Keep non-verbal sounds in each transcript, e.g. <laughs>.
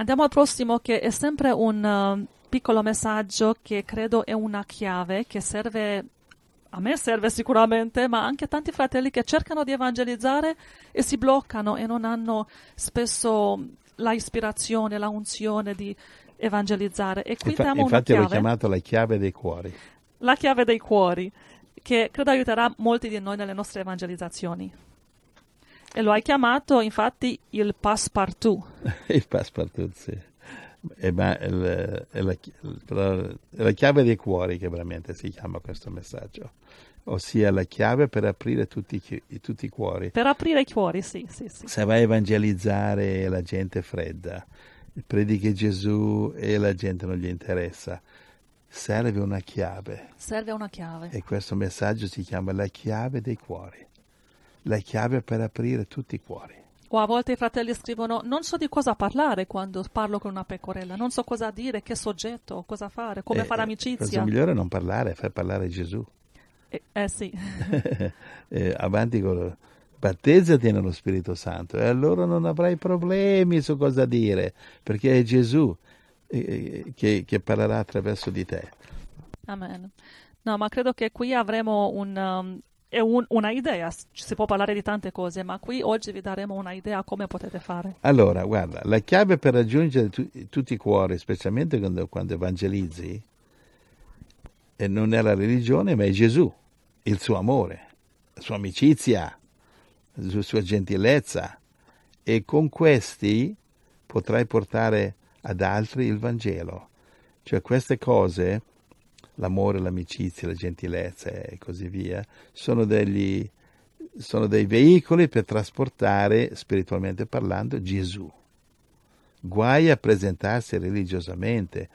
Andiamo al prossimo che è sempre un uh, piccolo messaggio che credo è una chiave che serve, a me serve sicuramente, ma anche a tanti fratelli che cercano di evangelizzare e si bloccano e non hanno spesso la ispirazione, la unzione di evangelizzare. E qui Infa- diamo infatti una l'ho chiamato la chiave dei cuori. La chiave dei cuori, che credo aiuterà molti di noi nelle nostre evangelizzazioni. E lo hai chiamato infatti il passepartout. <laughs> il passepartout, sì. E ma è la, la, è la chiave dei cuori che veramente si chiama questo messaggio, ossia la chiave per aprire tutti, tutti i cuori. Per aprire i cuori, sì, sì, sì. Se vai a evangelizzare la gente fredda, predichi Gesù e la gente non gli interessa, serve una chiave. Serve una chiave. E questo messaggio si chiama la chiave dei cuori la chiave per aprire tutti i cuori. O a volte i fratelli scrivono non so di cosa parlare quando parlo con una pecorella, non so cosa dire, che soggetto, cosa fare, come eh, fare eh, amicizia. La cosa migliore è non parlare, far parlare Gesù. Eh, eh sì. <laughs> eh, avanti con lo... Battezzati nello Spirito Santo e allora non avrai problemi su cosa dire, perché è Gesù eh, eh, che, che parlerà attraverso di te. Amen. No, ma credo che qui avremo un, um, è un, una idea, si può parlare di tante cose, ma qui oggi vi daremo un'idea come potete fare. Allora, guarda, la chiave per raggiungere tu, tutti i cuori, specialmente quando, quando evangelizzi, eh, non è la religione, ma è Gesù, il suo amore, la sua amicizia, la sua gentilezza. E con questi potrai portare ad altri il Vangelo. Cioè queste cose l'amore, l'amicizia, la gentilezza e così via, sono, degli, sono dei veicoli per trasportare, spiritualmente parlando, Gesù. Guai a presentarsi religiosamente.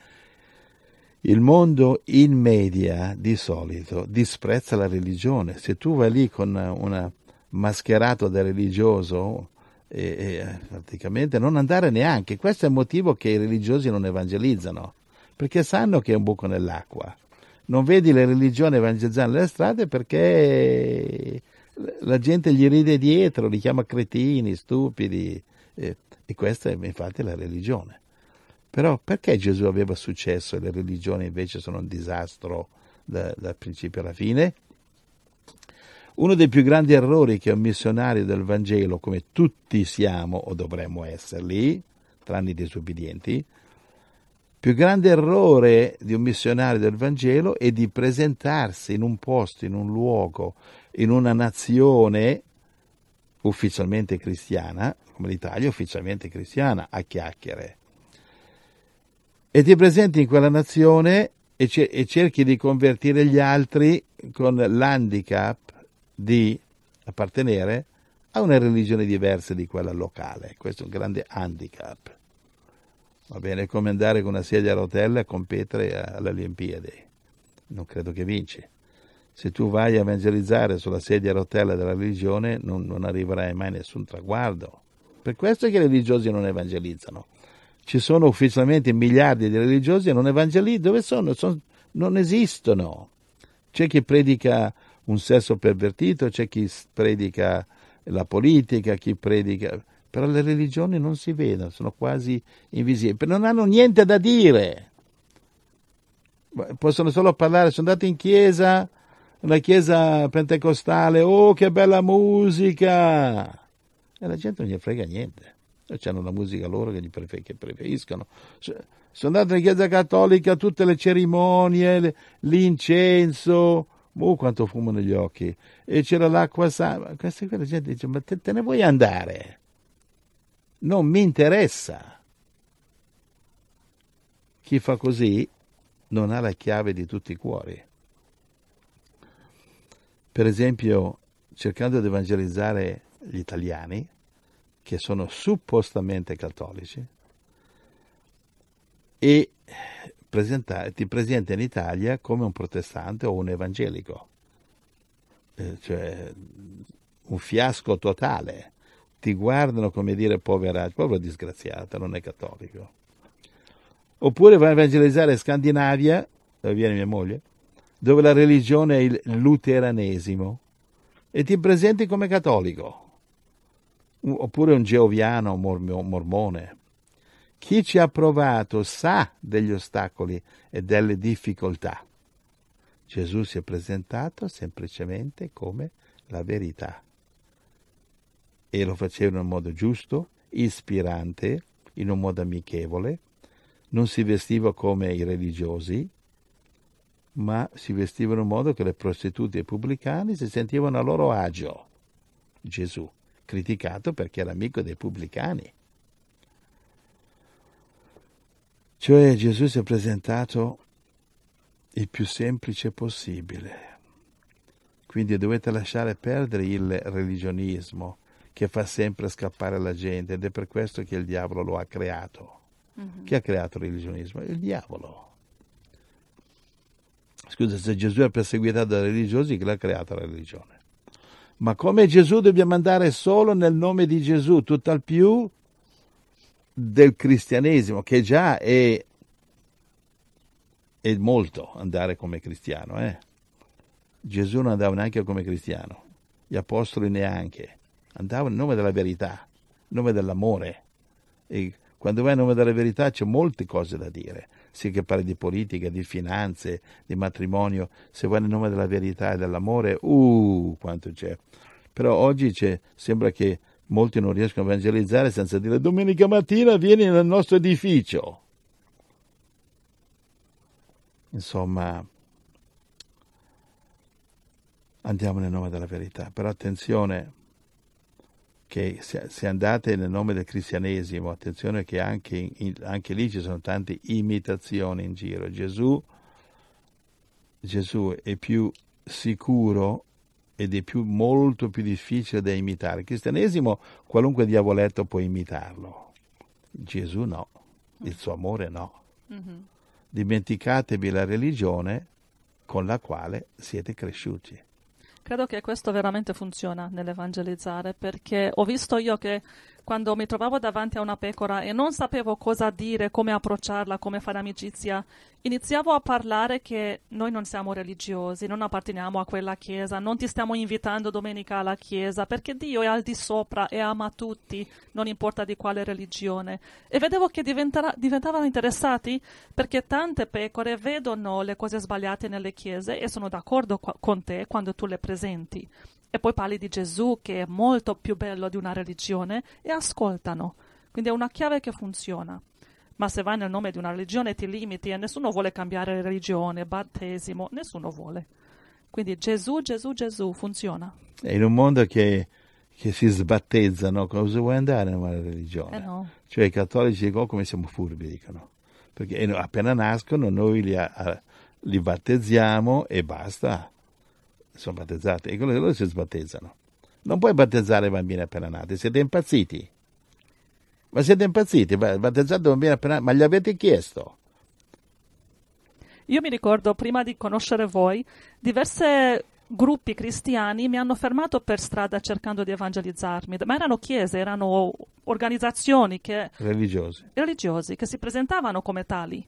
Il mondo in media di solito disprezza la religione. Se tu vai lì con una mascherato da religioso, e, e, praticamente non andare neanche. Questo è il motivo che i religiosi non evangelizzano, perché sanno che è un buco nell'acqua non vedi le religioni evangelizzare nelle strade perché la gente gli ride dietro, li chiama cretini, stupidi, e, eh, e questa è infatti la religione. Però perché Gesù aveva successo e le religioni invece sono un disastro da, dal principio alla fine? Uno dei più grandi errori che un missionario del Vangelo, come tutti siamo o dovremmo esserli, tranne i disubbidienti, più grande errore di un missionario del Vangelo è di presentarsi in un posto, in un luogo, in una nazione ufficialmente cristiana, come l'Italia ufficialmente cristiana, a chiacchiere. E ti presenti in quella nazione e, cer- e cerchi di convertire gli altri con l'handicap di appartenere a una religione diversa di quella locale. Questo è un grande handicap. Va bene, è come andare con una sedia a rotelle a competere alle Olimpiadi. Non credo che vinci. Se tu vai a evangelizzare sulla sedia a rotelle della religione, non, non arriverai mai a nessun traguardo. Per questo è che i religiosi non evangelizzano. Ci sono ufficialmente miliardi di religiosi e non evangelizzano. Dove sono? sono? Non esistono. C'è chi predica un sesso pervertito, c'è chi predica la politica, chi predica però le religioni non si vedono, sono quasi invisibili, non hanno niente da dire, possono solo parlare, sono andati in chiesa, una chiesa pentecostale, oh che bella musica! E la gente non gli frega niente, hanno la musica loro che, gli prefer- che preferiscono. Sono andato in chiesa cattolica, tutte le cerimonie, l'incenso, oh quanto fumo negli occhi, e c'era l'acqua santa, questa, gente dice ma te, te ne vuoi andare? non mi interessa. Chi fa così non ha la chiave di tutti i cuori. Per esempio, cercando di evangelizzare gli italiani, che sono suppostamente cattolici, e presenta, ti presenta in Italia come un protestante o un evangelico, eh, cioè un fiasco totale ti guardano come dire poveraccio, povera disgraziata, non è cattolico. Oppure vai a evangelizzare Scandinavia, dove viene mia moglie, dove la religione è il luteranesimo, e ti presenti come cattolico, oppure un geoviano, un mormone. Chi ci ha provato sa degli ostacoli e delle difficoltà. Gesù si è presentato semplicemente come la verità e lo facevano in modo giusto, ispirante, in un modo amichevole, non si vestiva come i religiosi, ma si vestivano in modo che le prostitute e i pubblicani si sentivano a loro agio. Gesù, criticato perché era amico dei pubblicani. Cioè Gesù si è presentato il più semplice possibile. Quindi dovete lasciare perdere il religionismo, che fa sempre scappare la gente ed è per questo che il diavolo lo ha creato. Mm-hmm. Chi ha creato il religionismo? Il diavolo. Scusa, se Gesù è perseguitato dai religiosi, chi l'ha creata la religione? Ma come Gesù dobbiamo andare solo nel nome di Gesù, tutt'al più del cristianesimo, che già è, è molto andare come cristiano. Eh? Gesù non andava neanche come cristiano, gli apostoli neanche andavano in nome della verità, in nome dell'amore. E quando vai in nome della verità c'è molte cose da dire, sia che parli di politica, di finanze, di matrimonio, se vai nel nome della verità e dell'amore, uh, quanto c'è. Però oggi c'è, sembra che molti non riescano a evangelizzare senza dire domenica mattina vieni nel nostro edificio. Insomma, andiamo nel nome della verità, però attenzione, che se, andate nel nome del cristianesimo, attenzione che anche, in, anche lì ci sono tante imitazioni in giro. Gesù, Gesù è più sicuro ed è più, molto più difficile da imitare. Il cristianesimo, qualunque diavoletto può imitarlo. Gesù no, il suo amore no. Mm-hmm. Dimenticatevi la religione con la quale siete cresciuti. Credo che questo veramente funziona nell'evangelizzare perché ho visto io che quando mi trovavo davanti a una pecora e non sapevo cosa dire, come approcciarla, come fare amicizia, iniziavo a parlare che noi non siamo religiosi, non apparteniamo a quella chiesa, non ti stiamo invitando domenica alla chiesa, perché Dio è al di sopra e ama tutti, non importa di quale religione. E vedevo che diventavano interessati perché tante pecore vedono le cose sbagliate nelle chiese e sono d'accordo con te quando tu le presenti e poi parli di Gesù che è molto più bello di una religione e ascoltano. Quindi è una chiave che funziona. Ma se vai nel nome di una religione ti limiti e nessuno vuole cambiare religione, battesimo, nessuno vuole. Quindi Gesù, Gesù, Gesù funziona. E in un mondo che, che si sbattezzano, cosa vuoi andare in una religione? Eh no. Cioè i cattolici dicono oh, come siamo furbi, dicono. Perché appena nascono noi li, li battezziamo e basta sono battezzati e quelli che loro si sbattezzano. Non puoi battezzare i bambini appena nati, siete impazziti. Ma siete impazziti, battezzate i bambini appena nati, ma gli avete chiesto. Io mi ricordo, prima di conoscere voi, diversi gruppi cristiani mi hanno fermato per strada cercando di evangelizzarmi, ma erano chiese, erano organizzazioni che... religiosi. religiosi che si presentavano come tali.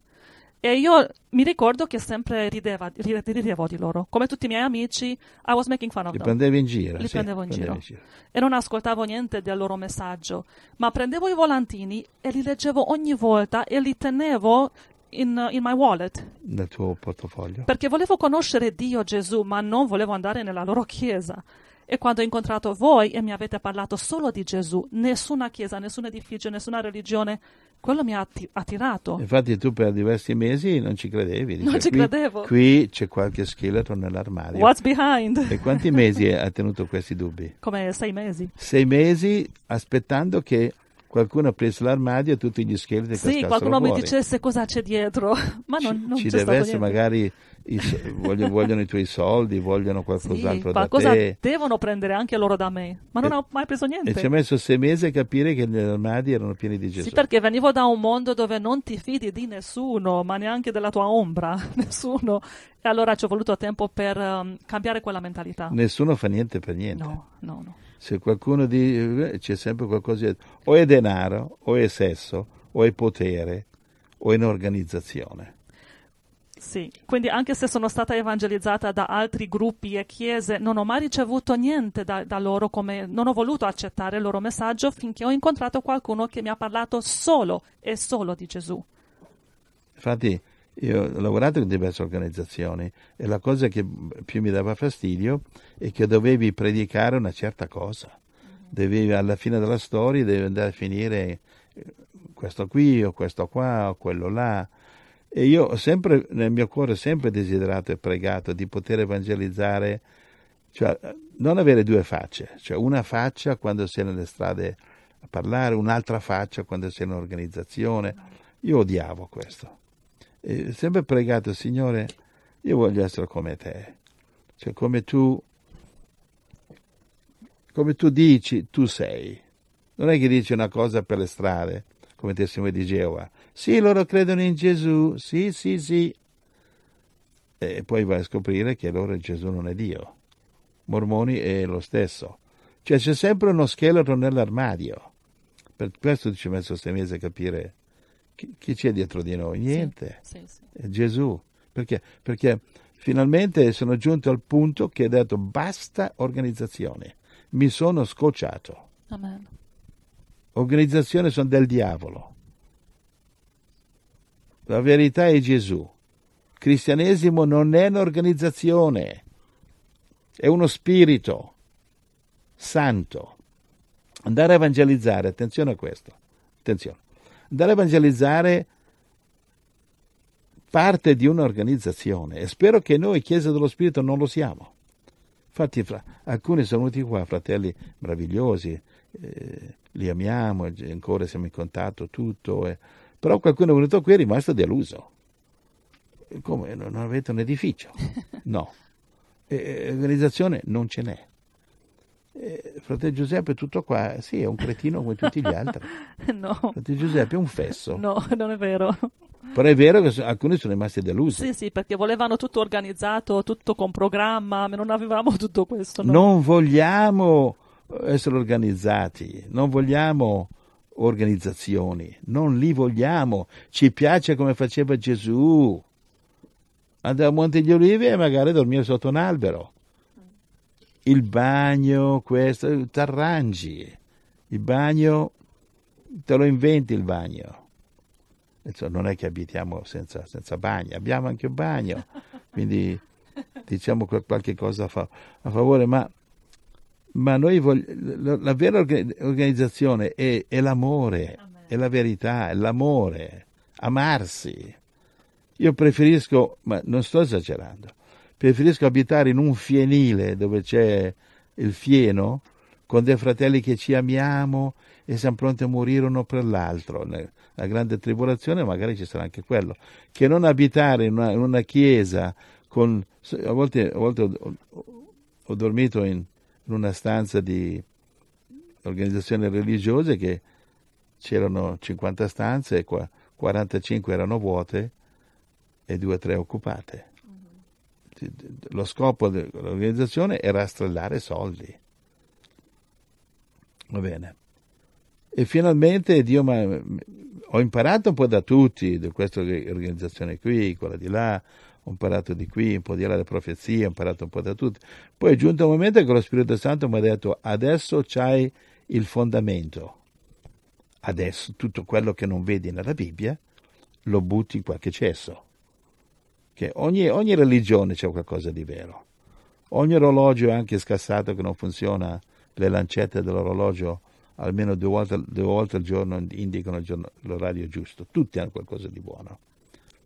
E io mi ricordo che sempre rideva, ridevo di loro. Come tutti i miei amici, I was making fun of them. Li prendevo in giro. Li sì, prendevo in giro. in giro. E non ascoltavo niente del loro messaggio. Ma prendevo i volantini e li leggevo ogni volta e li tenevo in, in, my wallet. Nel tuo portafoglio. Perché volevo conoscere Dio Gesù, ma non volevo andare nella loro chiesa. E quando ho incontrato voi e mi avete parlato solo di Gesù, nessuna chiesa, nessun edificio, nessuna religione quello mi ha atti- attirato. Infatti tu per diversi mesi non ci credevi. Dice, non ci qui, credevo. Qui c'è qualche scheletro nell'armadio. What's behind? E quanti mesi ha tenuto questi dubbi? Come sei mesi. Sei mesi aspettando che qualcuno ha preso l'armadio e tutti gli scheletri sì, qualcuno fuori. mi dicesse cosa c'è dietro <laughs> ma non, non ci deve essere niente. magari i, <laughs> vogliono, vogliono, i tuoi soldi vogliono qualcos'altro sì, qualcosa da te devono prendere anche loro da me ma non e, ho mai preso niente e ci ha messo sei mesi a capire che gli armadi erano pieni di Gesù sì perché venivo da un mondo dove non ti fidi di nessuno ma neanche della tua ombra <laughs> nessuno e allora ci ho voluto tempo per um, cambiare quella mentalità nessuno fa niente per niente no no no se qualcuno dice, eh, c'è sempre qualcosa dietro. O è denaro, o è sesso, o è potere, o è un'organizzazione. Sì, quindi anche se sono stata evangelizzata da altri gruppi e chiese, non ho mai ricevuto niente da, da, loro, come, non ho voluto accettare il loro messaggio finché ho incontrato qualcuno che mi ha parlato solo e solo di Gesù. Infatti io ho lavorato in diverse organizzazioni e la cosa che più mi dava fastidio è che dovevi predicare una certa cosa. Devevi, alla fine della storia devi andare a finire eh, questo qui o questo qua o quello là. E io ho sempre, nel mio cuore, sempre desiderato e pregato di poter evangelizzare, cioè non avere due facce, cioè una faccia quando sei nelle strade a parlare, un'altra faccia quando sei in un'organizzazione. Io odiavo questo e eh, sempre pregato, Signore, io voglio essere come te, cioè come tu, come tu dici, tu sei. Non è che dici una cosa per le strade, come testimone di Geova. Sì, loro credono in Gesù, sì, sì, sì. E poi vai a scoprire che loro Gesù non è Dio. Mormoni è lo stesso. Cioè c'è sempre uno scheletro nell'armadio. Per questo ci ho messo sei mesi a capire chi, chi c'è dietro di noi? Niente. Sì, sì, sì. Gesù. Perché? Perché finalmente sono giunto al punto che ho detto basta organizzazione. Mi sono scocciato. Amen. Organizzazioni sono del diavolo. La verità è Gesù. cristianesimo non è un'organizzazione, è uno spirito santo. Andare a evangelizzare, attenzione a questo, attenzione a evangelizzare parte di un'organizzazione e spero che noi Chiesa dello Spirito non lo siamo. Infatti fra, alcuni sono venuti qua, fratelli meravigliosi, eh, li amiamo, ancora siamo in contatto, tutto, eh, però qualcuno è venuto qui e è rimasto deluso. Come? Non avete un edificio? <laughs> No. E, organizzazione non ce n'è eh, fratello Giuseppe è tutto qua, sì, è un cretino come tutti gli altri. <laughs> no. Fratello Giuseppe è un fesso. No, non è vero. Però è vero che alcuni sono rimasti delusi. Sì, sì, perché volevano tutto organizzato, tutto con programma, ma non avevamo tutto questo. No? Non vogliamo eh, essere organizzati, non vogliamo organizzazioni, non li vogliamo, ci piace come faceva Gesù. Andava a Monte degli Olivi e magari dormiva sotto un albero il bagno, questo, ti arrangi, il bagno, te lo inventi il bagno. Cioè, non è che abitiamo senza, senza bagno, abbiamo anche un bagno, quindi diciamo qualche cosa a, fa, a favore, ma, ma noi vogliamo, la, la, vera organizzazione è, è l'amore, è la verità, è l'amore, amarsi. Io preferisco, ma non sto esagerando, preferisco abitare in un fienile dove c'è il fieno, con dei fratelli che ci amiamo e siamo pronti a morire uno per l'altro. La grande tribolazione magari ci sarà anche quello. Che non abitare in una, in una chiesa con... A volte, a volte ho, ho, dormito in, in una stanza di organizzazioni religiose che c'erano 50 stanze e qua, 45 erano vuote e 2 3 occupate lo scopo dell'organizzazione è rastrellare soldi. Va bene. E finalmente Dio ma, ho imparato un po' da tutti, da questa organizzazione qui, quella di là, ho imparato di qui, un po' di là le profezie, ho imparato un po' da tutti. Poi è giunto un momento che lo Spirito Santo mi ha detto adesso c'hai il fondamento. Adesso tutto quello che non vedi nella Bibbia lo butti in qualche cesso che ogni, ogni religione c'è qualcosa di vero. Ogni orologio, anche scassato che non funziona, le lancette dell'orologio almeno due volte, due volte al giorno indicano giorno, l'orario giusto. Tutti hanno qualcosa di buono.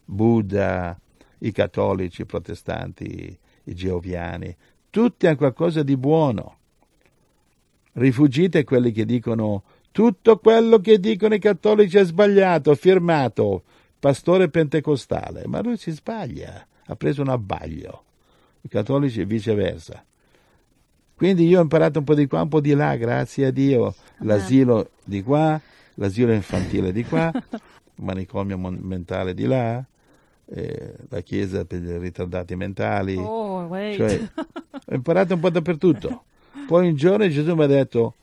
Buddha, i cattolici, i protestanti, i geoviani, tutti hanno qualcosa di buono. Rifugite quelli che dicono tutto quello che dicono i cattolici è sbagliato, firmato, pastore pentecostale, ma lui si sbaglia, ha preso un abbaglio, i cattolici viceversa. Quindi io ho imparato un po' di qua, un po' di là, grazie a Dio, l'asilo di qua, l'asilo infantile di qua, il <laughs> manicomio mentale di là, eh, la chiesa per i ritardati mentali. Oh, cioè, ho imparato un po' dappertutto. Poi un giorno Gesù mi ha detto,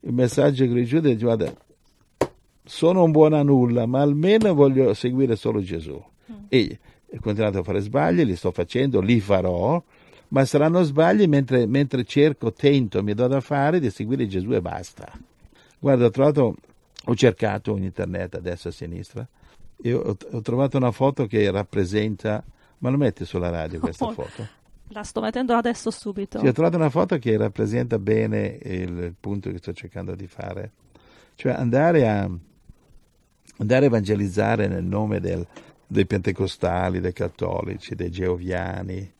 il messaggio che ricevo, guarda, sono un buono a nulla, ma almeno voglio seguire solo Gesù. Mm. E continuate a fare sbagli, li sto facendo, li farò, ma saranno sbagli mentre, mentre cerco, tento, mi do da fare di seguire Gesù e basta. Guarda, ho trovato, ho cercato in internet adesso a sinistra e ho, ho trovato una foto che rappresenta, ma lo metti sulla radio questa oh, foto? La sto mettendo adesso subito. Sì, ho trovato una foto che rappresenta bene il, il punto che sto cercando di fare, cioè andare a andare a evangelizzare nel nome del, dei pentecostali, dei cattolici, dei geoviani,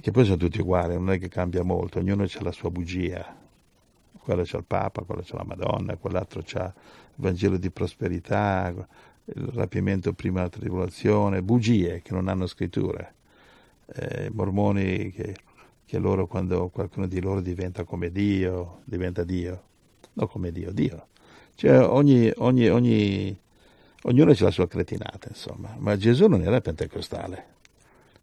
che poi sono tutti uguali, non è che cambia molto, ognuno ha la sua bugia. Quello c'ha il Papa, quello c'ha la Madonna, quell'altro c'ha il Vangelo di prosperità, il rapimento prima della tribolazione, bugie che non hanno scrittura. Eh, mormoni che, che loro quando qualcuno di loro diventa come Dio, diventa Dio, non come Dio, Dio cioè ogni, ogni, ogni, ognuno ha la sua cretinata, insomma. Ma Gesù non era pentecostale.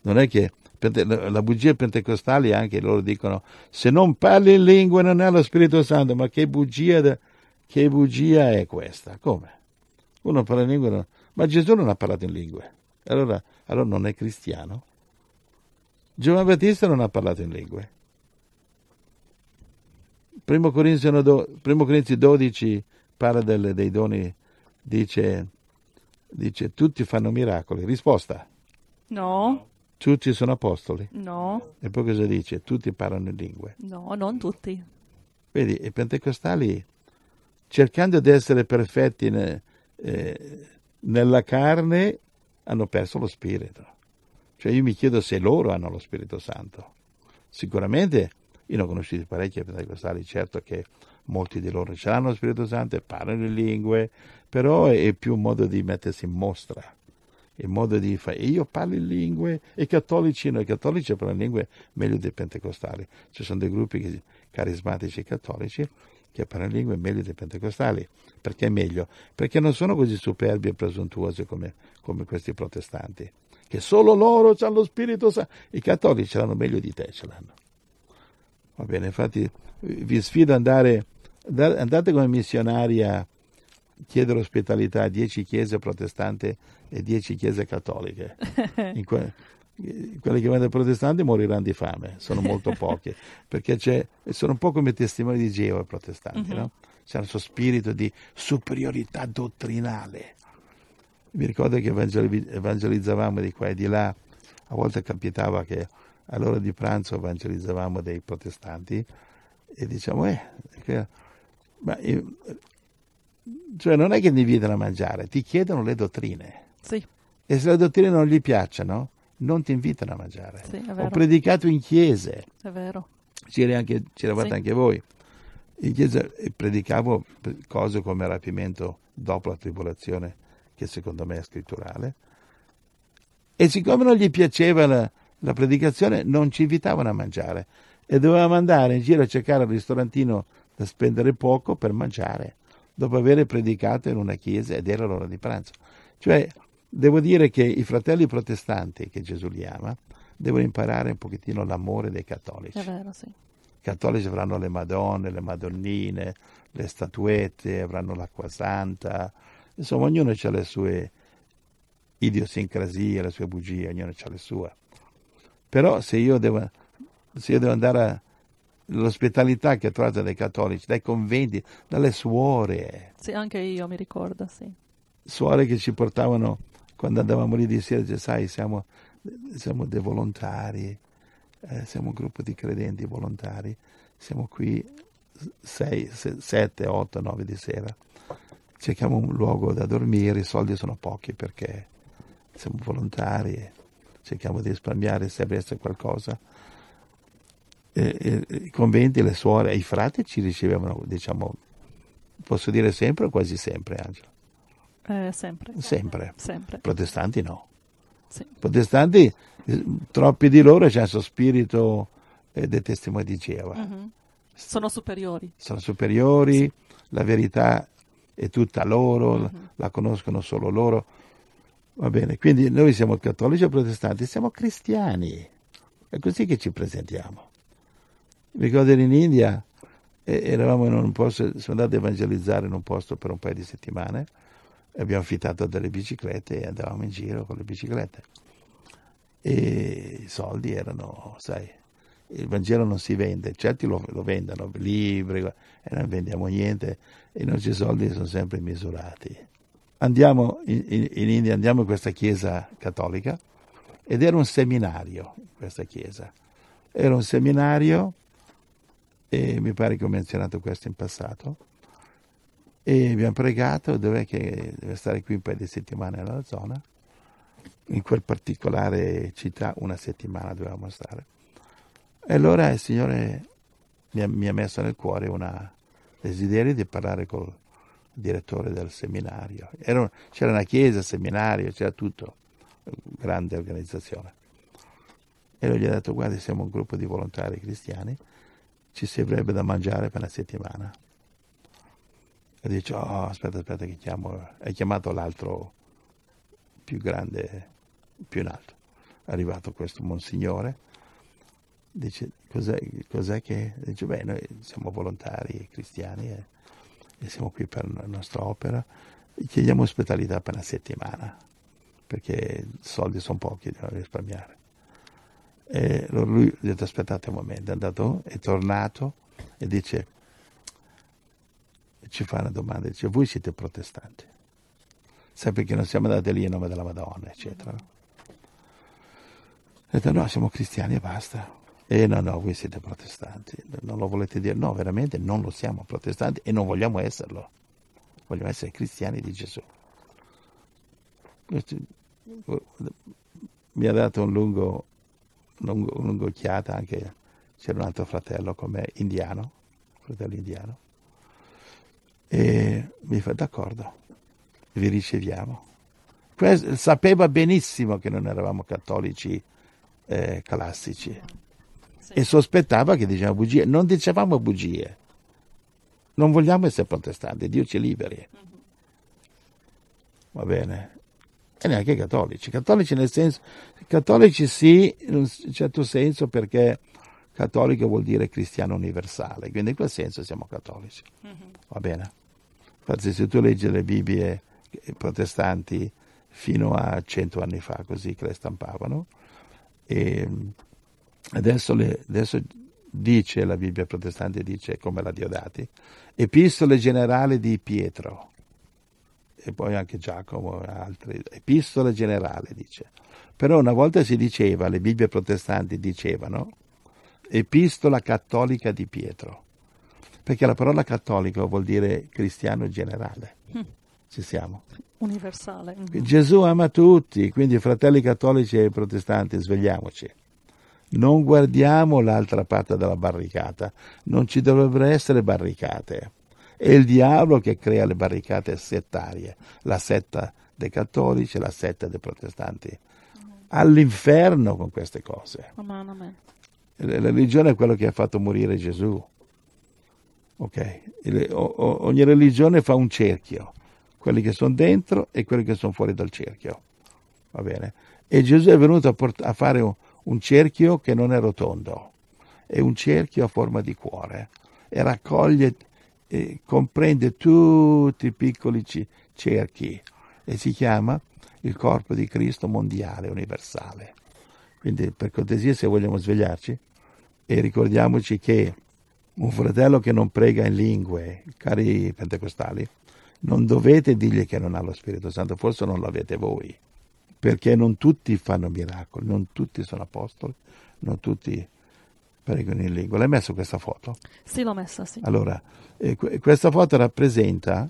Non è che la bugia pentecostale anche loro dicono se non parli in lingua non è lo Spirito Santo, ma che bugia, che bugia è questa? Come? Uno parla in lingua, ma Gesù non ha parlato in lingue. Allora, allora non è cristiano? Giovanni Battista non ha parlato in lingue. Primo Corinzi 12 parla del, dei doni, dice, dice tutti fanno miracoli. Risposta? No. Tutti sono apostoli? No. E poi cosa dice? Tutti parlano in lingue? No, non tutti. Vedi, i pentecostali, cercando di essere perfetti ne, eh, nella carne, hanno perso lo spirito. Cioè io mi chiedo se loro hanno lo Spirito Santo. Sicuramente io ne ho conosciuti parecchi pentecostali, certo che molti di loro ce l'hanno lo Spirito Santo e parlano le lingue, però è più un modo di mettersi in mostra, il modo di fare. Io parlo in lingue i cattolici no, i cattolici parlano in lingue meglio dei pentecostali. Ci sono dei gruppi carismatici cattolici che parlano in lingue meglio dei pentecostali. Perché è meglio? Perché non sono così superbi e presuntuosi come, come questi protestanti, che solo loro hanno lo Spirito Santo. I cattolici ce l'hanno meglio di te, ce l'hanno. Va bene, infatti vi sfido ad andare, andate come missionari a chiedere ospitalità a 10 chiese protestanti e 10 chiese cattoliche. que- quelle che vanno protestanti moriranno di fame, sono molto poche, <laughs> perché sono un po' come testimoni di Geo i protestanti, mm-hmm. no? c'è il suo spirito di superiorità dottrinale. Mi ricordo che evangelizzavamo di qua e di là, a volte capitava che All'ora di pranzo evangelizzavamo dei protestanti e diciamo, eh, che, ma, cioè non è che ti invitano a mangiare, ti chiedono le dottrine. Sì. E se le dottrine non gli piacciono, non ti invitano a mangiare. Sì, Ho predicato in chiese. È vero. Anche, c'eravate sì. anche voi. In chiesa eh, predicavo cose come rapimento dopo la tribolazione, che secondo me è scritturale. E siccome non gli piaceva la, la predicazione non ci invitavano a mangiare e dovevamo andare in giro a cercare un ristorantino da spendere poco per mangiare, dopo aver predicato in una chiesa ed era l'ora di pranzo. Cioè, devo dire che i fratelli protestanti, che Gesù li ama, devono imparare un pochettino l'amore dei cattolici. È vero, sì. I cattolici avranno le madonne, le madonnine, le statuette, avranno l'acqua santa, insomma ognuno ha le sue idiosincrasie, le sue bugie, ognuno ha le sue. Però se io devo, se io devo andare all'ospitalità che ho trovato dai cattolici, dai conventi, dalle suore. Sì, anche io mi ricordo, sì. Suore che ci portavano quando andavamo lì di sera, sai, siamo, siamo dei volontari, eh, siamo un gruppo di credenti volontari, siamo qui 6, 7, 8, 9 di sera, cerchiamo un luogo da dormire, i soldi sono pochi perché siamo volontari cerchiamo di risparmiare se avesse qualcosa. I conventi, le suore e i frati ci ricevevano, diciamo, posso dire sempre o quasi sempre, Angela? Eh, sempre. sempre. Sempre. Protestanti no. Sì. Protestanti, eh, troppi di loro c'è il suo spirito eh, dei testimoni di Geova. Uh-huh. Sono superiori. Sono superiori, sì. la verità è tutta loro, uh-huh. la conoscono solo loro Va bene, quindi noi siamo cattolici o protestanti, siamo cristiani. È così che ci presentiamo. Mi ricordo in India, eravamo in un posto, sono andato ad evangelizzare in un posto per un paio di settimane, abbiamo affittato delle biciclette e andavamo in giro con le biciclette. E i soldi erano, sai, il Vangelo non si vende, certi lo, lo vendono, libri, e non vendiamo niente, i nostri soldi sono sempre misurati andiamo in, in, in, India, andiamo in questa chiesa cattolica ed era un seminario questa chiesa. Era un seminario e mi pare che ho menzionato questo in passato e abbiamo pregato, dov'è che deve stare qui un paio di settimane nella zona, in quel particolare città una settimana dovevamo stare. E allora il Signore mi ha, mi ha messo nel cuore un desiderio di parlare col, direttore del seminario. Una, c'era una chiesa, seminario, c'era tutto, grande organizzazione. E lui gli ha detto, guardi, siamo un gruppo di volontari cristiani, ci servirebbe da mangiare per una settimana. E dice, oh, aspetta, aspetta, che chiamo. Hai chiamato l'altro più grande, più in alto. È arrivato questo monsignore, dice, cos'è, cos'è che... Dice, beh, noi siamo volontari cristiani. Eh e siamo qui per la nostra opera, chiediamo ospitalità per una settimana, perché i soldi sono pochi da risparmiare. E allora lui ha detto aspettate un momento, è andato, è tornato e dice, ci fa una domanda, dice voi siete protestanti, sempre che non siamo andati lì in nome della Madonna, eccetera. Ha detto no, siamo cristiani e basta eh, no, no, voi siete protestanti, non lo volete dire? No, veramente non lo siamo protestanti e non vogliamo esserlo. Vogliamo essere cristiani di Gesù. Mi ha dato un lungo, lungo, lungo occhiata anche, c'era un altro fratello con me, indiano, fratello indiano, e mi fa d'accordo, vi riceviamo. Questo, sapeva benissimo che non eravamo cattolici eh, classici e sospettava che dicevamo bugie. Non dicevamo bugie. Non vogliamo essere protestanti, Dio ci liberi. Mhm. Va bene. E neanche i cattolici. Cattolici nel senso, cattolici sì, in un certo senso, perché cattolico vuol dire cristiano universale, quindi in quel senso siamo cattolici. Mhm. Va bene? Infatti se tu leggi le Bibbie eh, protestanti fino a cento anni fa, così che le stampavano, e ehm, Adesso, le, adesso, dice la Bibbia protestante, dice come la Diodati, epistole generale di Pietro e poi anche Giacomo e altri, epistole generale dice. Però una volta si diceva, le Bibbie protestanti dicevano, epistola cattolica di Pietro, perché la parola cattolico vuol dire cristiano generale. Mm. Ci siamo. Universale. Gesù ama tutti, quindi fratelli cattolici e protestanti, svegliamoci non guardiamo l'altra parte della barricata, non ci dovrebbero essere barricate. È il diavolo che crea le barricate settarie, la setta dei cattolici, la setta dei protestanti. All'inferno con queste cose. La religione è quello che ha fatto morire Gesù. Okay. ogni religione fa un cerchio, quelli che sono dentro e quelli che sono fuori dal cerchio. E Gesù è venuto a, port- a fare un, un cerchio che non è rotondo, è un cerchio a forma di cuore e raccoglie e comprende tutti i piccoli cerchi e si chiama il corpo di Cristo mondiale, universale. Quindi per cortesia se vogliamo svegliarci e ricordiamoci che un fratello che non prega in lingue, cari pentecostali, non dovete dirgli che non ha lo Spirito Santo, forse non l'avete voi, perché non tutti fanno miracoli, non tutti sono apostoli, non tutti pregano in lingua. L'hai messo questa foto? Sì, l'ho messa, sì. Allora, eh, questa foto rappresenta,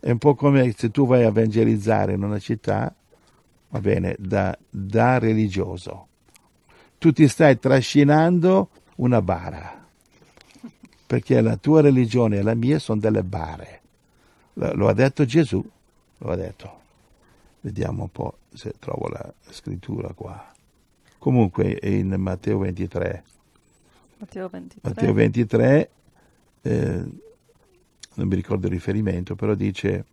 è un po' come se tu vai a evangelizzare in una città, va bene, da, da religioso. Tu ti stai trascinando una bara, perché la tua religione e la mia sono delle bare. lo ha detto Gesù, lo ha detto. Vediamo un po' se trovo la scrittura qua. Comunque è in Matteo 23. Matteo 23. Matteo 23 eh, non mi ricordo il riferimento, però dice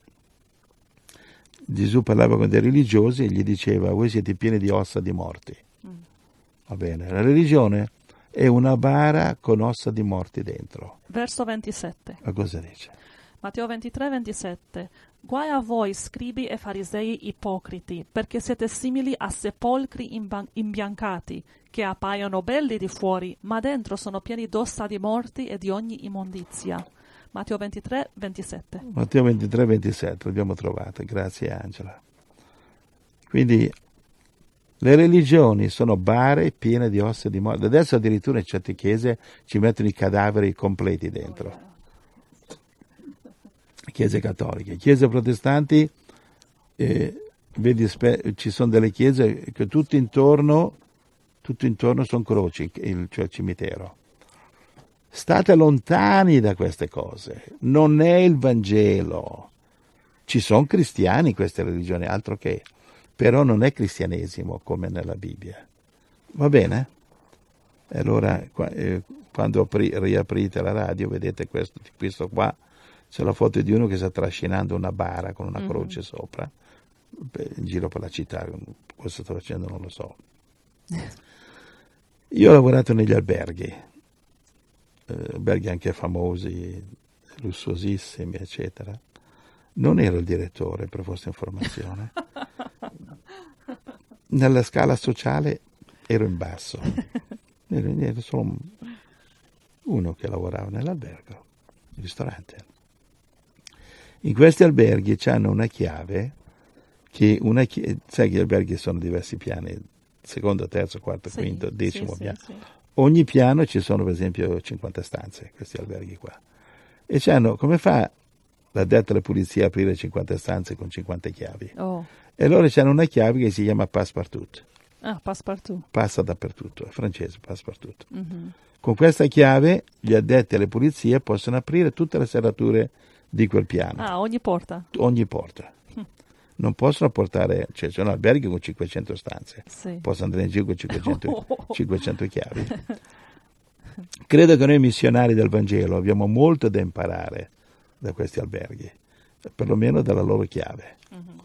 Gesù parlava con dei religiosi e gli diceva voi siete pieni di ossa di morti. Mm. Va bene, la religione è una bara con ossa di morti dentro. Verso 27. Ma cosa dice? Matteo 23, 27. Guai a voi, scribi e farisei ipocriti, perché siete simili a sepolcri imbiancati, che appaiono belli di fuori, ma dentro sono pieni d'ossa di morti e di ogni immondizia. Matteo 23, 27. Matteo 23, 27, l'abbiamo trovata, grazie Angela. Quindi le religioni sono bare piene di ossa di morte. Adesso addirittura in certe chiese ci mettono i cadaveri completi dentro chiese cattoliche. Chiese protestanti, eh, vedi, ci sono delle chiese che tutto intorno, tutto intorno sono croci, cioè il cimitero. State lontani da queste cose, non è il Vangelo. Ci sono cristiani in queste religioni, altro che, però non è cristianesimo come nella Bibbia. Va bene? E allora, eh, quando apri, riaprite la radio, vedete questo, questo qua, c'è la foto di uno che sta trascinando una bara con una mm-hmm. croce sopra in giro per la città, questo sto facendo non lo so. Io ho lavorato negli alberghi, eh, alberghi anche famosi, lussuosissimi, eccetera. Non ero il direttore, per vostra informazione. <laughs> Nella scala sociale ero in basso, <laughs> ero, ero solo uno che lavorava nell'albergo, il ristorante. In questi alberghi hanno una chiave che una chiave, sai che gli alberghi sono diversi piani, secondo, terzo, quarto, sì, quinto, decimo sì, piano. Sì, Ogni piano ci sono per esempio 50 stanze, questi alberghi qua. E hanno, come fa l'addetto alla pulizia a aprire 50 stanze con 50 chiavi? Oh. E loro hanno una chiave che si chiama passepartout. Ah, passepartout. Passa dappertutto, è francese, passepartout. Mm-hmm. Con questa chiave gli addetti alle pulizie possono aprire tutte le serrature di quel piano. Ah, ogni porta? Ogni porta. <laughs> Non possono portare, cioè c'è un albergo con 500 stanze, sì. possono andare in giro con 500, <laughs> oh. 500 chiavi. Credo che noi missionari del Vangelo abbiamo molto da imparare da questi alberghi, perlomeno dalla loro chiave. Mm-hmm.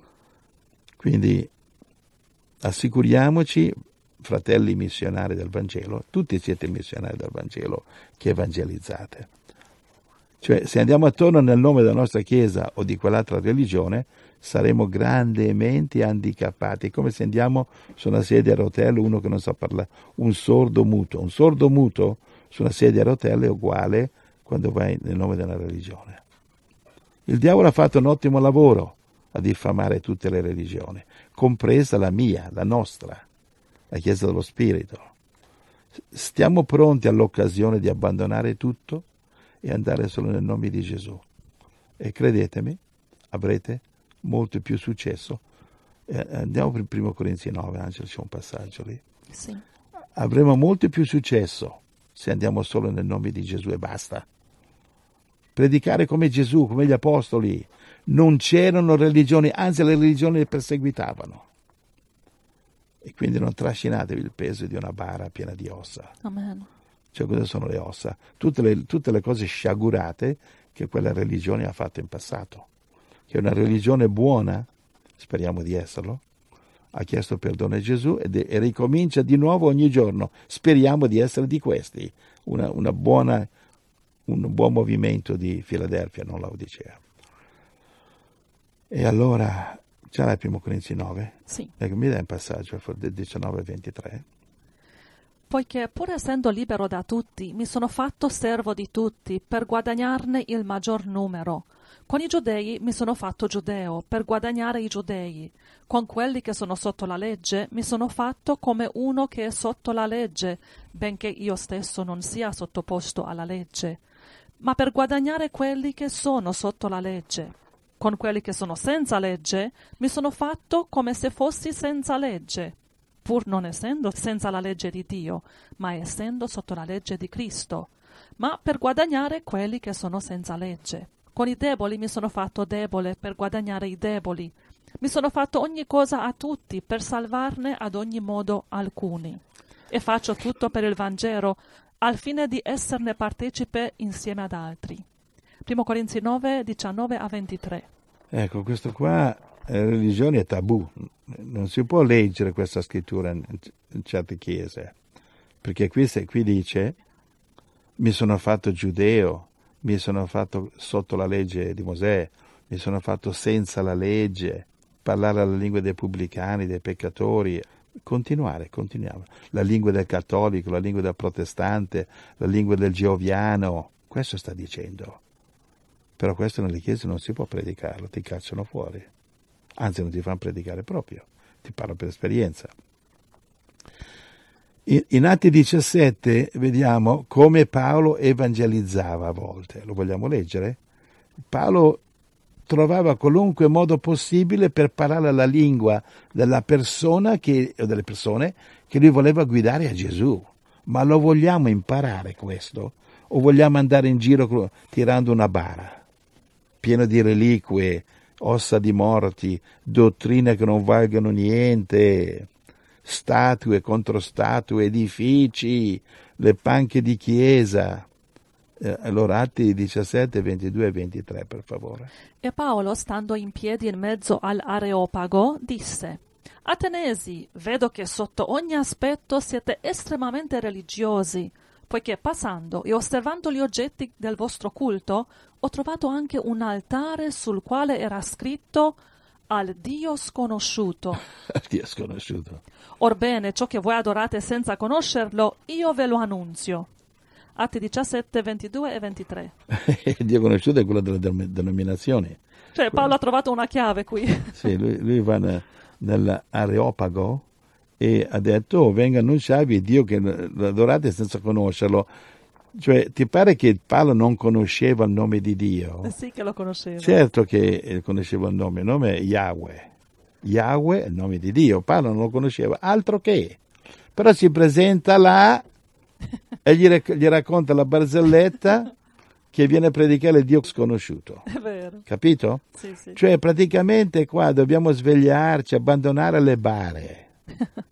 Quindi assicuriamoci, fratelli missionari del Vangelo, tutti siete missionari del Vangelo, che evangelizzate. Cioè, se andiamo attorno nel nome della nostra Chiesa o di quell'altra religione, saremo grandemente handicappati. È come se andiamo su una sedia a rotelle, uno che non sa parlare, un sordo muto. Un sordo muto su una sedia a rotelle è uguale quando vai nel nome della religione. Il diavolo ha fatto un ottimo lavoro a diffamare tutte le religioni, compresa la mia, la nostra, la Chiesa dello Spirito. Stiamo pronti all'occasione di abbandonare tutto? e andare solo nel nome di Gesù. E credetemi, avrete molto più successo. Eh, andiamo per il primo Corinzi 9, Angelo, c'è un passaggio lì. Sì. Avremo molto più successo se andiamo solo nel nome di Gesù e basta. Predicare come Gesù, come gli apostoli. Non c'erano religioni, anzi le religioni le perseguitavano. E quindi non trascinatevi il peso di una bara piena di ossa. Amen cioè cosa sono le ossa? Tutte le, tutte le cose sciagurate che quella religione ha fatto in passato. Che è una religione buona, speriamo di esserlo, ha chiesto perdono a Gesù ed è, e ricomincia di nuovo ogni giorno. Speriamo di essere di questi. Una, una buona, un buon movimento di Filadelfia, non Laodicea. E allora, già la primo Corinzi 9? Sì. Ecco, mi dai un passaggio, 19 e 23? poiché pur essendo libero da tutti, mi sono fatto servo di tutti per guadagnarne il maggior numero. Con i giudei mi sono fatto giudeo per guadagnare i giudei. Con quelli che sono sotto la legge mi sono fatto come uno che è sotto la legge, benché io stesso non sia sottoposto alla legge, ma per guadagnare quelli che sono sotto la legge. Con quelli che sono senza legge mi sono fatto come se fossi senza legge pur non essendo senza la legge di Dio, ma essendo sotto la legge di Cristo, ma per guadagnare quelli che sono senza legge. Con i deboli mi sono fatto debole per guadagnare i deboli. Mi sono fatto ogni cosa a tutti per salvarne ad ogni modo alcuni. E faccio tutto per il Vangelo, al fine di esserne partecipe insieme ad altri. 1 Corinzi 9, 19 a 23. Ecco, questo qua eh, religione è tabù, non si può leggere questa scrittura in, in certe chiese, perché qui, se, qui dice mi sono fatto giudeo, mi sono fatto sotto la legge di Mosè, mi sono fatto senza la legge, parlare la lingua dei pubblicani, dei peccatori, continuare, continuiamo. La lingua del cattolico, la lingua del protestante, la lingua del gioviano, questo sta dicendo. Però questo nelle chiese non si può predicarlo, ti cacciano fuori anzi non ti fanno predicare proprio, ti parlo per esperienza. In, Atti 17 vediamo come Paolo evangelizzava a volte, lo vogliamo leggere? Paolo trovava qualunque modo possibile per parlare la lingua della persona che, o delle persone che lui voleva guidare a Gesù. Ma lo vogliamo imparare questo? O vogliamo andare in giro tirando una bara, piena di reliquie, ossa di morti, dottrine che non valgono niente, statue contro statue, edifici, le panche di chiesa. Eh, allora atti 17, 22 e 23 per favore. E Paolo, stando in piedi in mezzo all'areopago, disse Atenesi, vedo che sotto ogni aspetto siete estremamente religiosi poiché passando e osservando gli oggetti del vostro culto, ho trovato anche un altare sul quale era scritto al Dio sconosciuto. <laughs> Dio sconosciuto. Orbene, ciò che voi adorate senza conoscerlo, io ve lo annunzio. Atti 17, 22 e 23. <laughs> Il Dio conosciuto è quello della denominazione. Cioè, Paolo quello... ha trovato una chiave qui. sì, lui, lui va nell'Areopago, e ha detto oh, vengano annunciarvi Dio che adorate senza conoscerlo. Cioè, ti pare che Paolo non conosceva il nome di Dio? Eh sì che lo conosceva. Certo che eh, conosceva il nome, il nome è Yahweh. Yahweh è il nome di Dio, Paolo non lo conosceva, altro che. Però si presenta là e gli, rac- gli racconta la barzelletta che viene a predicare il Dio sconosciuto. <laughs> È vero. Capito? Sì, sì. Cioè praticamente qua dobbiamo svegliarci, abbandonare le bare <laughs>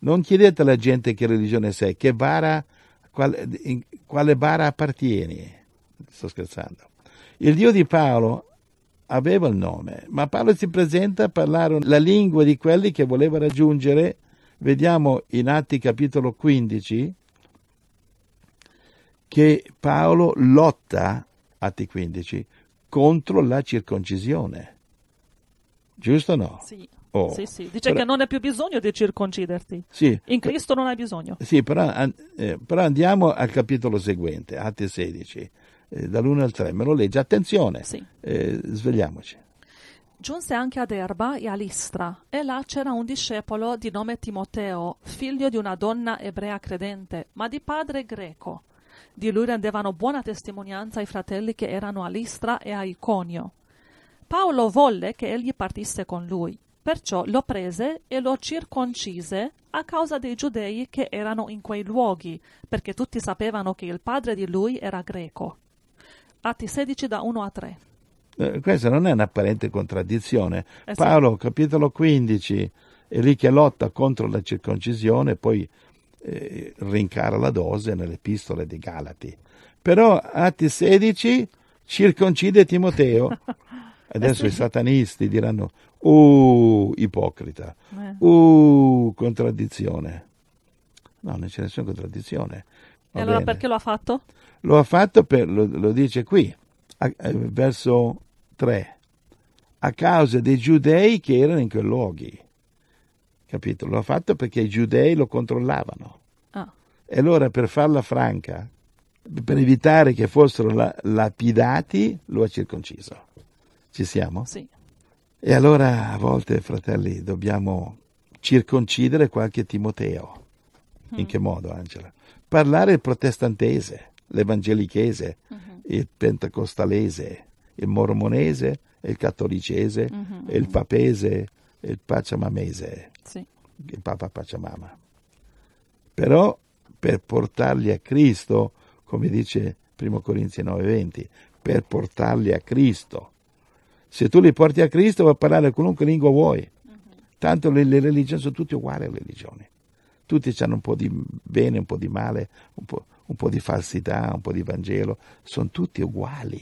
non chiedete alla gente che religione sei, che bara, quale, in, quale bara appartieni. Sto scherzando. Il Dio di Paolo aveva il nome, ma Paolo si presenta a parlare la lingua di quelli che voleva raggiungere. Vediamo in Atti capitolo 15 che Paolo lotta, Atti 15, contro la circoncisione. Giusto o no? Sì. Oh. Sì, sì. Dice però, che non hai più bisogno di circonciderti. Sì, In Cristo non hai bisogno. Sì, però, eh, però andiamo al capitolo seguente, Atti 16, eh, dall'1 al 3. Me lo legge. Attenzione, sì. eh, svegliamoci. Giunse anche ad Erba e a Listra, e là c'era un discepolo di nome Timoteo, figlio di una donna ebrea credente, ma di padre greco. Di lui rendevano buona testimonianza i fratelli che erano a Listra e a Iconio. Paolo volle che egli partisse con lui, Perciò lo prese e lo circoncise a causa dei giudei che erano in quei luoghi, perché tutti sapevano che il padre di lui era greco. Atti 16 da 1 a 3. Eh, questa non è un'apparente contraddizione. Eh, Paolo, capitolo 15, è lì che lotta contro la circoncisione, poi eh, rincara la dose nelle epistole di Galati. Però Atti 16 circoncide Timoteo. <laughs> Adesso eh sì. i satanisti diranno Uh, ipocrita. Eh. Uh, contraddizione. No, non c'è nessuna contraddizione. Va e allora bene. perché lo ha fatto? Lo ha fatto, per, lo, lo dice qui, a, eh, verso 3, a causa dei giudei che erano in quei luoghi. Capito? Lo ha fatto perché i giudei lo controllavano. Ah. E allora per farla franca, per evitare che fossero la, lapidati, lo ha circonciso. Ci siamo? Sì. E allora a volte, fratelli, dobbiamo circoncidere qualche Timoteo. Mm. In che modo, Angela? Parlare il protestantese, l'evangelichese, mm-hmm. il pentecostalese, il mormonese, il cattolicese, mm-hmm. il mm-hmm. papese, il pacciamamese, sì. il papa pacciamama. Però per portarli a Cristo, come dice 1 Corinzi 9:20, per portarli a Cristo, se tu li porti a Cristo puoi parlare qualunque lingua vuoi. Tanto le, le, religioni sono tutte uguali le religioni. Tutti hanno un po' di bene, un po' di male, un po', un po di falsità, un po' di Vangelo. Sono tutti uguali.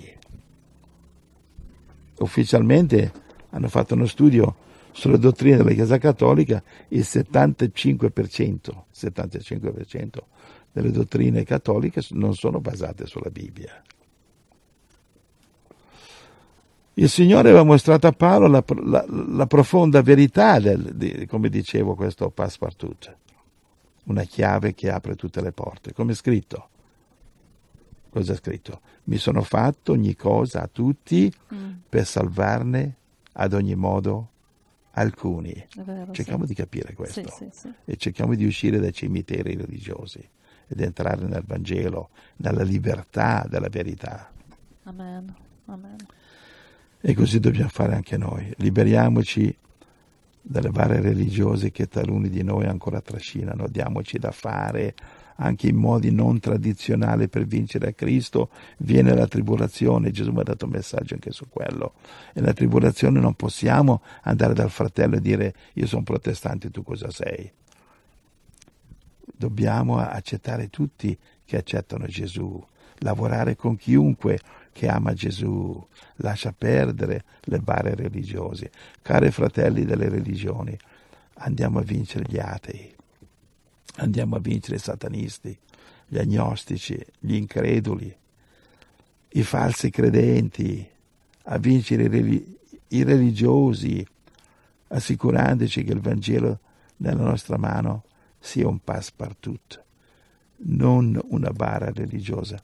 Ufficialmente hanno fatto uno studio sulle dottrine della Chiesa Cattolica, il 75%, 75% delle dottrine cattoliche non sono basate sulla Bibbia. Il Signore aveva mostrato a Paolo la, la, la profonda verità, del, di, come dicevo, questo passepartout, una chiave che apre tutte le porte, come è scritto. Cosa è scritto? Mi sono fatto ogni cosa a tutti mm. per salvarne ad ogni modo alcuni. Vero, cerchiamo sì. di capire questo sì, sì, sì. e cerchiamo di uscire dai cimiteri religiosi ed entrare nel Vangelo, nella libertà della verità. Amen. Amen. E così dobbiamo fare anche noi. Liberiamoci dalle varie religiose che taluni di noi ancora trascinano, diamoci da fare anche in modi non tradizionali per vincere a Cristo, viene la tribolazione, Gesù mi ha dato un messaggio anche su quello, e la tribolazione non possiamo andare dal fratello e dire io sono protestante, tu cosa sei? Dobbiamo accettare tutti che accettano Gesù, lavorare con chiunque, che ama Gesù, lascia perdere le bare religiose. Cari fratelli delle religioni, andiamo a vincere gli atei, andiamo a vincere i satanisti, gli agnostici, gli increduli, i falsi credenti, a vincere i religiosi, assicurandoci che il Vangelo nella nostra mano sia un passepartout, non una bara religiosa.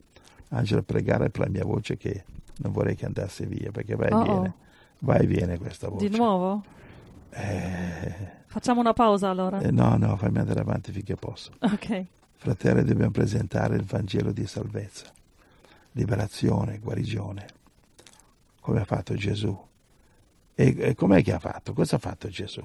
Angela, pregare per la mia voce che non vorrei che andasse via, perché vai e oh, viene, oh. vai e viene questa voce. Di nuovo? Eh... Facciamo una pausa allora. Eh, no, no, fammi andare avanti finché posso. Ok. Fratelli, dobbiamo presentare il Vangelo di salvezza, liberazione, guarigione, come ha fatto Gesù. E, e com'è che ha fatto? Cosa ha fatto Gesù?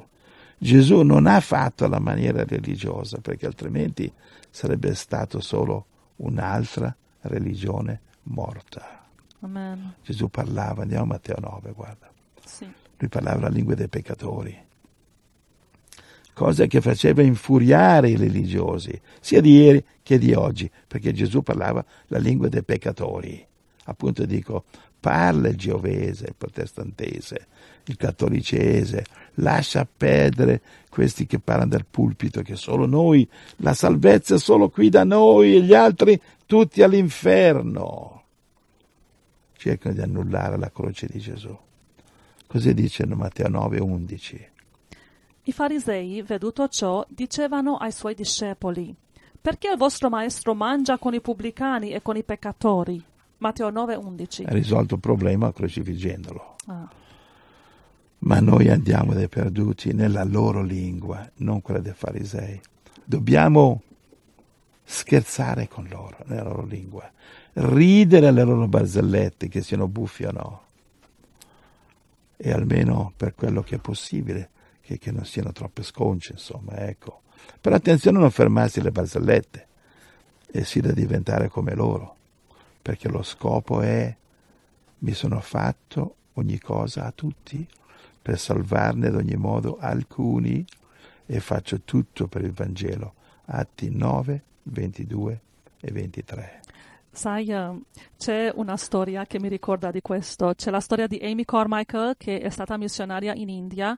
Gesù non ha fatto alla maniera religiosa, perché altrimenti sarebbe stato solo un'altra religione morta. Amen. Gesù parlava, andiamo a Matteo 9, guarda. Sì. Lui parlava la lingua dei peccatori, cosa che faceva infuriare i religiosi, sia di ieri che di oggi, perché Gesù parlava la lingua dei peccatori. Appunto dico, parla il giovese, il protestantese, il cattolicese, lascia perdere questi che parlano dal pulpito, che solo noi, la salvezza è solo qui da noi e gli altri tutti all'inferno. Cercano di annullare la croce di Gesù. Così dice in Matteo 9:11. I farisei, veduto ciò, dicevano ai suoi discepoli, perché il vostro maestro mangia con i pubblicani e con i peccatori? Matteo 9:11. Ha risolto il problema crocifiggendolo. Ah ma noi andiamo dai perduti nella loro lingua, non quella dei farisei. Dobbiamo scherzare con loro, nella loro lingua, ridere alle loro barzellette, che siano buffi o no, e almeno per quello che è possibile, che, che non siano troppe sconce, insomma, ecco. Però attenzione a non fermarsi alle barzellette, e si da diventare come loro, perché lo scopo è mi sono fatto ogni cosa a tutti per salvarne ad ogni modo alcuni e faccio tutto per il Vangelo. Atti 9, 22 e 23. Sai, eh, c'è una storia che mi ricorda di questo. C'è la storia di Amy Cormichael che è stata missionaria in India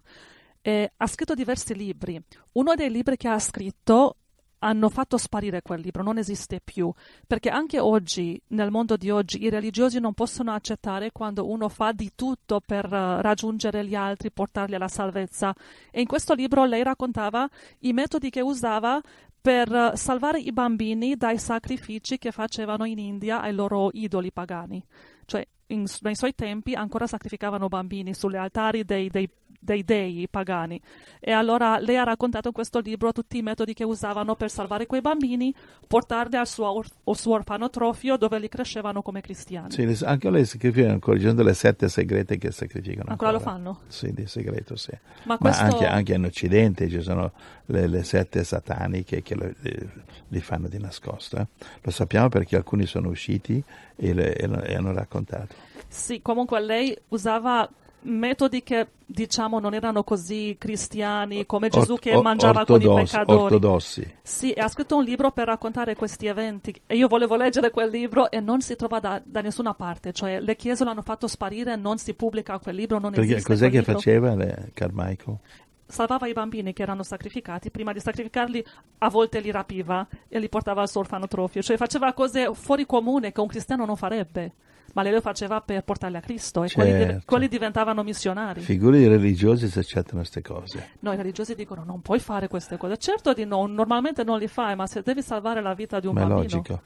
e ha scritto diversi libri. Uno dei libri che ha scritto hanno fatto sparire quel libro, non esiste più, perché anche oggi, nel mondo di oggi, i religiosi non possono accettare quando uno fa di tutto per eh, raggiungere gli altri, portarli alla salvezza. E in questo libro lei raccontava i metodi che usava per eh, salvare i bambini dai sacrifici che facevano in India ai loro idoli pagani. Cioè, in, nei suoi tempi ancora sacrificavano bambini sulle altari dei, dei dei dei pagani. E allora lei ha raccontato in questo libro tutti i metodi che usavano per salvare quei bambini, portarli al suo, or- al suo orfanotrofio dove li crescevano come cristiani. Sì, anche lei sacrifica ancora dicendo le sette segrete che sacrificano. Ancora, ancora. lo fanno? Sì, di segreto, sì. Ma, Ma anche, anche, in Occidente ci sono le, le sette sataniche che lo, le, eh, li fanno di nascosto. Eh? Lo sappiamo perché alcuni sono usciti e, le, e, e hanno raccontato. Sì, comunque lei usava metodi che diciamo non erano così cristiani come Gesù che mangiava ortodos- con i peccatori. Ortodossi. Sì, ha scritto un libro per raccontare questi eventi e io volevo leggere quel libro e non si trova da, da nessuna parte, cioè le chiese l'hanno fatto sparire, non si pubblica quel libro, non Perché esiste. Cos'è che libro. faceva le, Carmichael? salvava i bambini che erano sacrificati, prima di sacrificarli a volte li rapiva e li portava al solfanotrofio, cioè faceva cose fuori comune che un cristiano non farebbe ma lei lo faceva per portarle a Cristo e certo. quelli, div- quelli, diventavano missionari. Figure di religiosi se accettano queste cose. No, i religiosi dicono non puoi fare queste cose. Certo di no, normalmente non li fai, ma se devi salvare la vita di un ma bambino... Ma è logico,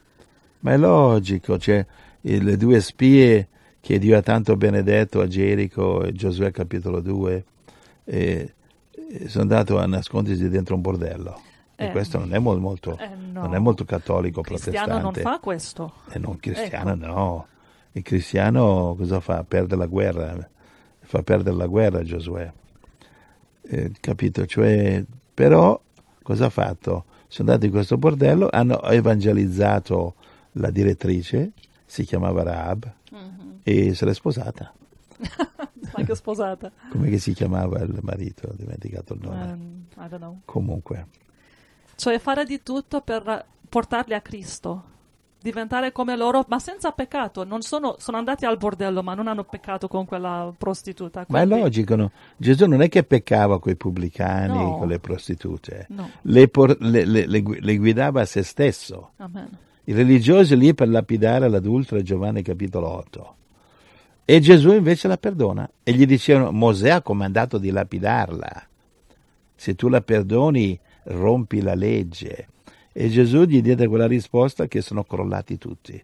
ma è logico, cioè le due spie che Dio ha tanto benedetto a Gerico, Giosuè capitolo 2, eh, sono andato a nascondersi dentro un bordello. Eh, e questo non è molto, molto, eh, no. non è molto cattolico, cristiano protestante. Cristiano non fa questo. E eh, non ecco. cristiano, ecco. no il cristiano cosa fa? Perde la guerra, fa perdere la guerra Giosuè. Eh, capito? Cioè, però cosa ha fatto? Sono andati in questo bordello, hanno evangelizzato la direttrice, si chiamava Raab, mm-hmm. e se l'è sposata. <laughs> Anche sposata. Come si chiamava il marito? Ho dimenticato il nome. Um, Comunque. Cioè fare di tutto per portarli a Cristo diventare come loro, ma senza peccato. Sono, sono, andati al bordello, ma non hanno peccato con quella prostituta. Quindi... Ma è logico, no? Gesù non è che peccava con i pubblicani, no. con le prostitute. No. Le, por- le, le, le, guidava a se stesso. Amen. I religiosi lì per lapidare l'adultera, Giovanni capitolo 8. E Gesù invece la perdona. E gli dicevano, Mosè ha comandato di lapidarla. Se tu la perdoni, rompi la legge e Gesù gli diede quella risposta che sono crollati tutti.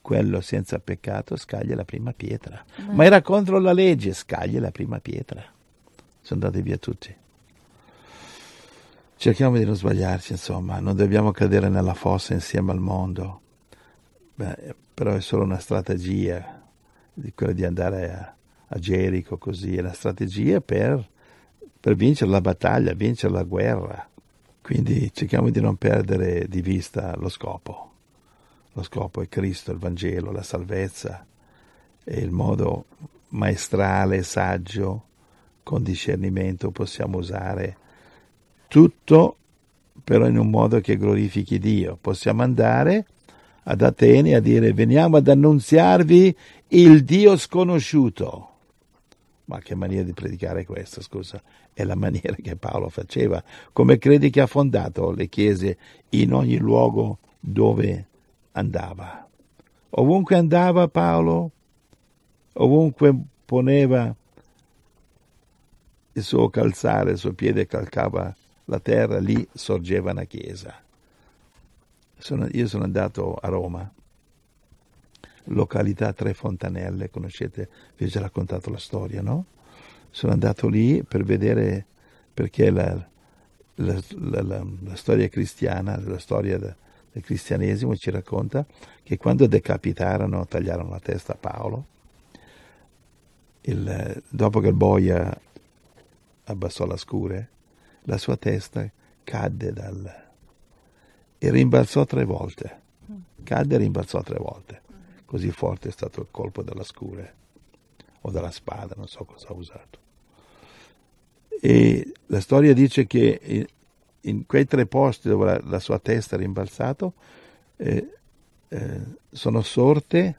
Quello senza peccato scaglia la prima pietra. Ma, Ma era contro la legge, scaglia la prima pietra. Sono andati via tutti. Cerchiamo di non sbagliarci, insomma, non dobbiamo cadere nella fossa insieme al mondo. Beh, però è solo una strategia, quella di andare a, a Gerico così, è una strategia per, per vincere la battaglia, vincere la guerra. Quindi cerchiamo di non perdere di vista lo scopo. Lo scopo è Cristo, il Vangelo, la salvezza e il modo maestrale, saggio, con discernimento possiamo usare tutto però in un modo che glorifichi Dio. Possiamo andare ad Atene a dire veniamo ad annunziarvi il Dio sconosciuto. Ma che maniera di predicare questa, scusa? è la maniera che Paolo faceva. Come credi che ha fondato le chiese in ogni luogo dove andava? Ovunque andava Paolo, ovunque poneva il suo calzare, il suo piede calcava la terra, lì sorgeva una chiesa. Sono, io sono andato a Roma, località Tre Fontanelle, conoscete, vi ho già raccontato la storia, no? sono andato lì per vedere perché la, la, la, la storia cristiana, la storia del cristianesimo ci racconta che quando decapitarono, tagliarono la testa a Paolo, il, dopo che il boia abbassò la scure, la sua testa cadde dal... e rimbalzò tre volte. Cadde e rimbalzò tre volte. Così forte è stato il colpo della scure o della spada, non so cosa ha usato. E la storia dice che in quei tre posti dove la, la sua testa è rimbalzato eh, eh, sono sorte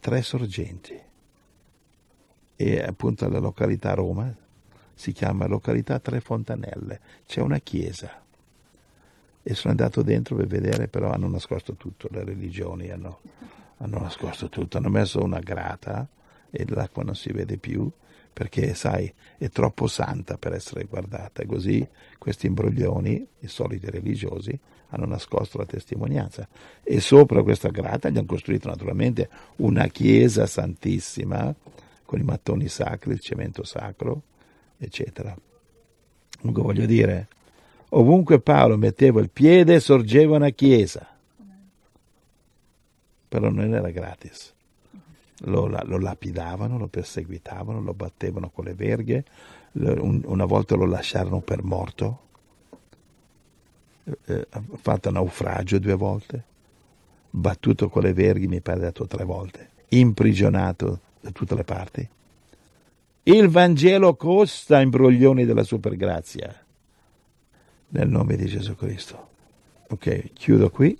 tre sorgenti. E appunto la località Roma si chiama località Tre Fontanelle, c'è una chiesa. E sono andato dentro per vedere, però hanno nascosto tutto, le religioni hanno, hanno nascosto tutto, hanno messo una grata e l'acqua non si vede più perché sai è troppo santa per essere guardata. Così questi imbroglioni, i soliti religiosi, hanno nascosto la testimonianza e sopra questa grata gli hanno costruito naturalmente una chiesa santissima con i mattoni sacri, il cemento sacro, eccetera. Comunque voglio dire, ovunque Paolo metteva il piede sorgeva una chiesa, però non era gratis lo, lo lapidavano, lo perseguitavano, lo battevano con le verghe, una volta lo lasciarono per morto, eh, eh fatto naufragio due volte, battuto con le verghe mi pare dato tre volte, imprigionato da tutte le parti. Il Vangelo costa imbroglioni della supergrazia. Nel nome di Gesù Cristo. Ok, chiudo qui.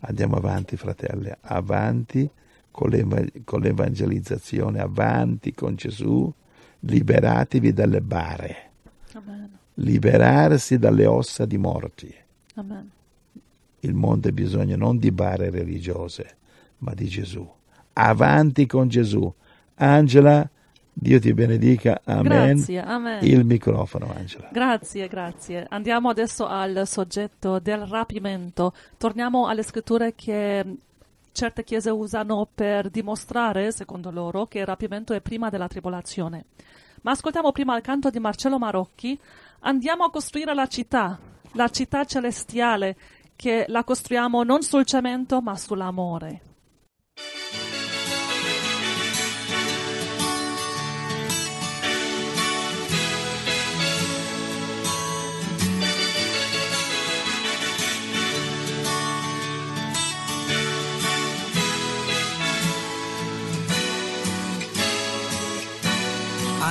Andiamo avanti, fratelli, avanti con l'evangelizzazione avanti con Gesù, liberatevi dalle bare. Amen. Liberarsi dalle ossa di morti. Amen. Il mondo ha bisogno non di bare religiose, ma di Gesù. Avanti con Gesù. Angela, Dio ti benedica. Amen. Grazie, amen. Il microfono, Angela. Grazie, grazie. Andiamo adesso al soggetto del rapimento. Torniamo alle scritture che Certe chiese usano per dimostrare, secondo loro, che il rapimento è prima della tribolazione. Ma ascoltiamo prima il canto di Marcello Marocchi. Andiamo a costruire la città, la città celestiale, che la costruiamo non sul cemento ma sull'amore.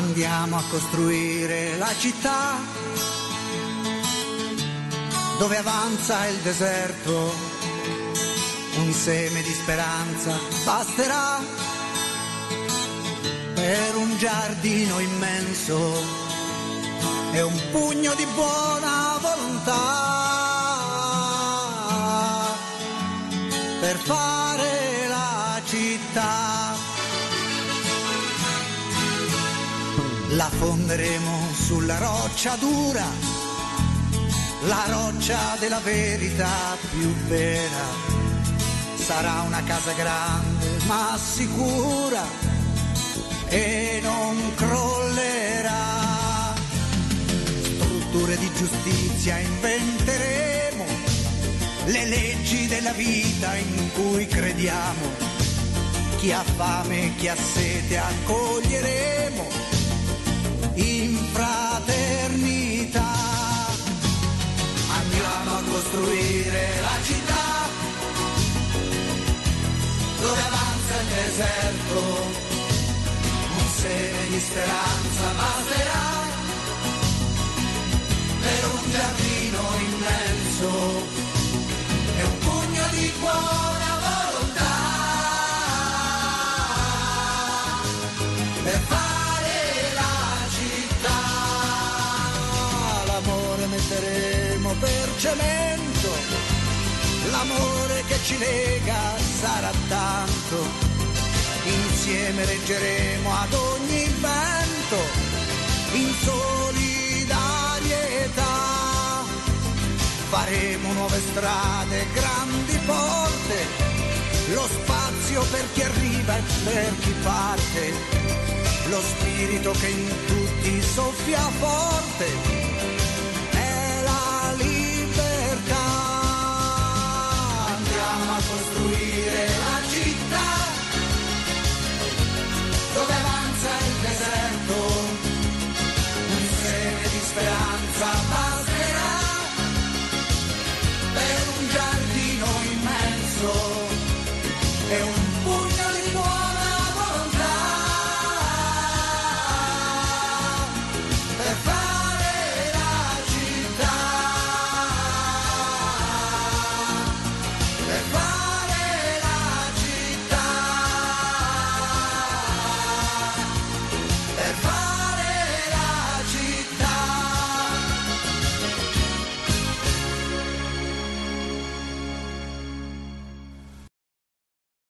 andiamo a costruire la città dove avanza il deserto, un seme di speranza basterà per un giardino immenso e un pugno di buona volontà per fare la fonderemo sulla roccia dura, la roccia della verità più vera. Sarà una casa grande ma sicura e non crollerà. Strutture di giustizia inventeremo, le leggi della vita in cui crediamo. Chi ha fame, chi ha sete accoglieremo costruire la città dove avanza il deserto, un seme di speranza baserà per un giardino immenso e un pugno di cuore. insieme reggeremo ad ogni vento in solidarietà. Faremo nuove strade, grandi porte, lo spazio per chi arriva e per chi parte, lo spirito che in tutti soffia forte